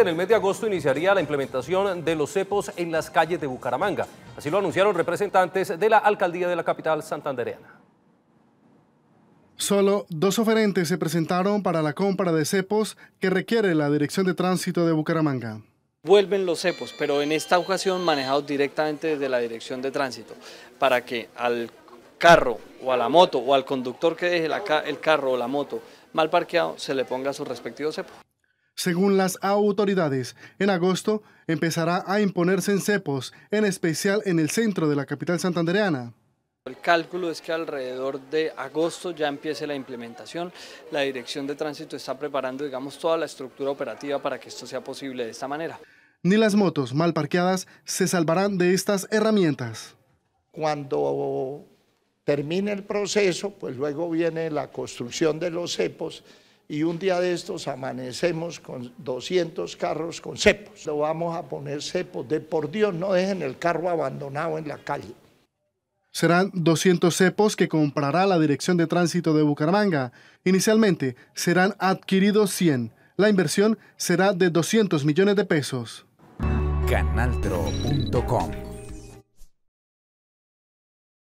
En el mes de agosto iniciaría la implementación de los cepos en las calles de Bucaramanga. Así lo anunciaron representantes de la alcaldía de la capital santandereana. Solo dos oferentes se presentaron para la compra de cepos que requiere la Dirección de Tránsito de Bucaramanga. Vuelven los cepos, pero en esta ocasión manejados directamente desde la Dirección de Tránsito, para que al carro o a la moto o al conductor que deje el carro o la moto mal parqueado se le ponga su respectivo cepo. Según las autoridades, en agosto empezará a imponerse en cepos, en especial en el centro de la capital santandereana. El cálculo es que alrededor de agosto ya empiece la implementación. La Dirección de Tránsito está preparando, digamos, toda la estructura operativa para que esto sea posible de esta manera. Ni las motos mal parqueadas se salvarán de estas herramientas. Cuando termine el proceso, pues luego viene la construcción de los cepos y un día de estos amanecemos con 200 carros con cepos. Lo vamos a poner cepos de por Dios, no dejen el carro abandonado en la calle. Serán 200 cepos que comprará la Dirección de Tránsito de Bucaramanga. Inicialmente serán adquiridos 100. La inversión será de 200 millones de pesos. Canaltro.com